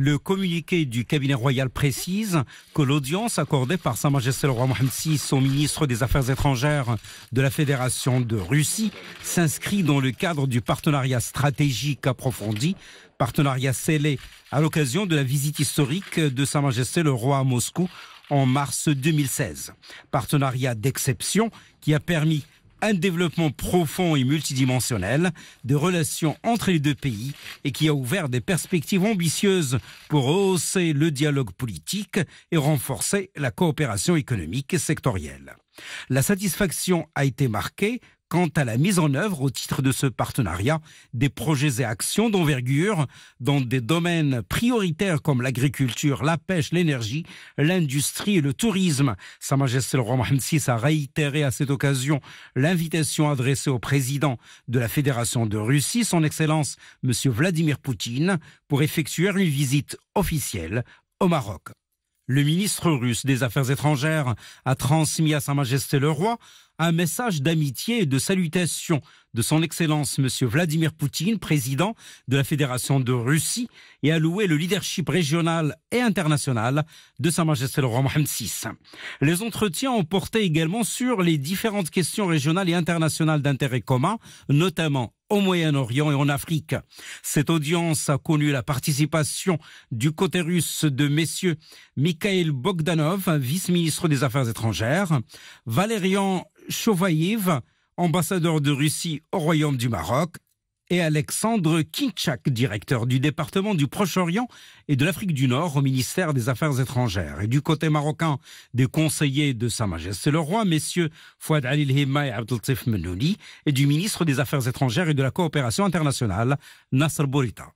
Le communiqué du cabinet royal précise que l'audience accordée par Sa Majesté le roi Mohamed VI au ministre des Affaires étrangères de la Fédération de Russie s'inscrit dans le cadre du partenariat stratégique approfondi, partenariat scellé à l'occasion de la visite historique de Sa Majesté le roi à Moscou en mars 2016. Partenariat d'exception qui a permis un développement profond et multidimensionnel des relations entre les deux pays et qui a ouvert des perspectives ambitieuses pour hausser le dialogue politique et renforcer la coopération économique et sectorielle. La satisfaction a été marquée quant à la mise en œuvre au titre de ce partenariat des projets et actions d'envergure dans des domaines prioritaires comme l'agriculture, la pêche, l'énergie, l'industrie et le tourisme. Sa Majesté le roi Mohamed VI a réitéré à cette occasion l'invitation adressée au président de la Fédération de Russie, son Excellence M. Vladimir Poutine, pour effectuer une visite officielle au Maroc. Le ministre russe des Affaires étrangères a transmis à Sa Majesté le roi un message d'amitié et de salutation de son Excellence M. Vladimir Poutine, président de la Fédération de Russie, et a loué le leadership régional et international de Sa Majesté le roi Mohamed VI. Les entretiens ont porté également sur les différentes questions régionales et internationales d'intérêt commun, notamment au Moyen-Orient et en Afrique. Cette audience a connu la participation du côté russe de messieurs Mikhail Bogdanov, vice-ministre des Affaires étrangères, Valérian Chovaïev, ambassadeur de Russie au Royaume du Maroc, et Alexandre Kinchak, directeur du département du Proche-Orient et de l'Afrique du Nord au ministère des Affaires étrangères. Et du côté marocain, des conseillers de Sa Majesté le Roi, messieurs Fouad Ali Himay et Abdeltif Menouni, et du ministre des Affaires étrangères et de la coopération internationale, Nasser Bourita.